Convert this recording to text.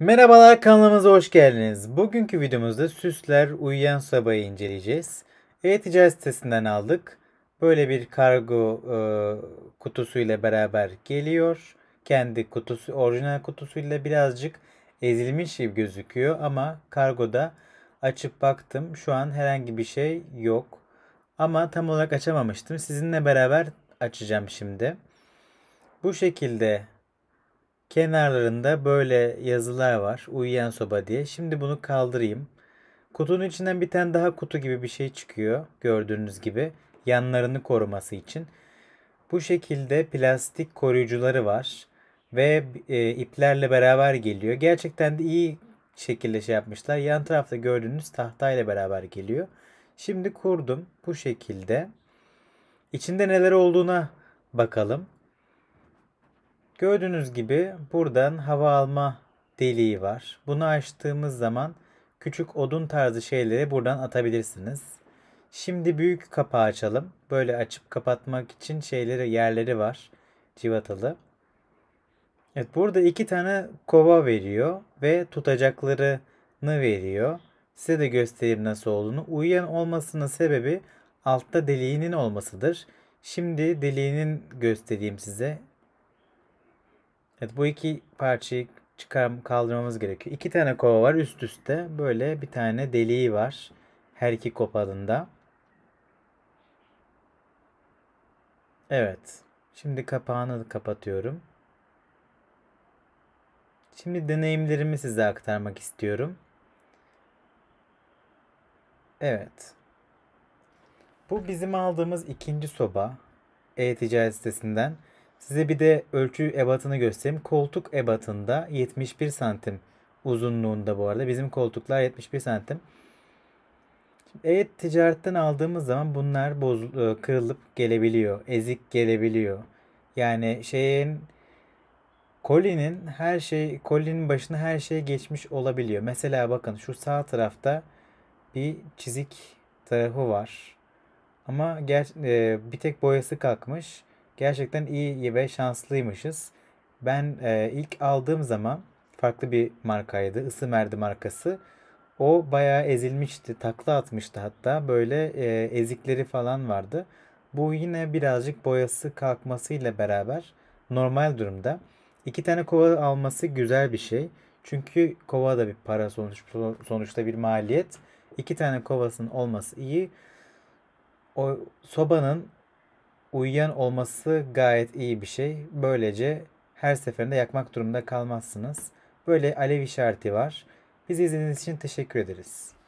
Merhabalar kanalımıza hoş geldiniz. Bugünkü videomuzda süsler uyuyan sabahı inceleyeceğiz. E-ticaret sitesinden aldık. Böyle bir kargo e, kutusu ile beraber geliyor. Kendi kutusu, orijinal kutusuyla birazcık ezilmiş gibi gözüküyor ama kargoda açıp baktım. Şu an herhangi bir şey yok. Ama tam olarak açamamıştım. Sizinle beraber açacağım şimdi. Bu şekilde Kenarlarında böyle yazılar var. Uyuyan soba diye. Şimdi bunu kaldırayım. Kutunun içinden bir tane daha kutu gibi bir şey çıkıyor. Gördüğünüz gibi. Yanlarını koruması için. Bu şekilde plastik koruyucuları var. Ve e, iplerle beraber geliyor. Gerçekten de iyi şekilde şey yapmışlar. Yan tarafta gördüğünüz tahtayla beraber geliyor. Şimdi kurdum bu şekilde. İçinde neler olduğuna bakalım. Gördüğünüz gibi buradan hava alma deliği var. Bunu açtığımız zaman küçük odun tarzı şeyleri buradan atabilirsiniz. Şimdi büyük kapağı açalım. Böyle açıp kapatmak için şeyleri yerleri var. Civatalı. Evet burada iki tane kova veriyor ve tutacaklarını veriyor. Size de göstereyim nasıl olduğunu. Uyuyan olmasının sebebi altta deliğinin olmasıdır. Şimdi deliğinin göstereyim size. Evet bu iki parçayı çıkar, kaldırmamız gerekiyor. İki tane kova var üst üste. Böyle bir tane deliği var. Her iki kopadında. Evet. Şimdi kapağını kapatıyorum. Şimdi deneyimlerimi size aktarmak istiyorum. Evet. Bu bizim aldığımız ikinci soba e-ticaret sitesinden. Size bir de ölçü ebatını göstereyim. Koltuk ebatında 71 santim uzunluğunda bu arada. Bizim koltuklar 71 santim. Evet ticaretten aldığımız zaman bunlar boz, e, kırılıp gelebiliyor. Ezik gelebiliyor. Yani şeyin kolinin her şey kolinin başına her şey geçmiş olabiliyor. Mesela bakın şu sağ tarafta bir çizik tarafı var. Ama ger- e, bir tek boyası kalkmış. Gerçekten iyi ve şanslıymışız. Ben e, ilk aldığım zaman farklı bir markaydı. Isı Merdi markası. O bayağı ezilmişti. Takla atmıştı hatta. Böyle e, ezikleri falan vardı. Bu yine birazcık boyası kalkmasıyla beraber normal durumda. İki tane kova alması güzel bir şey. Çünkü kova da bir para sonuç, sonuçta bir maliyet. İki tane kovasının olması iyi. O sobanın uyuyan olması gayet iyi bir şey. Böylece her seferinde yakmak durumunda kalmazsınız. Böyle alev işareti var. Bizi izlediğiniz için teşekkür ederiz.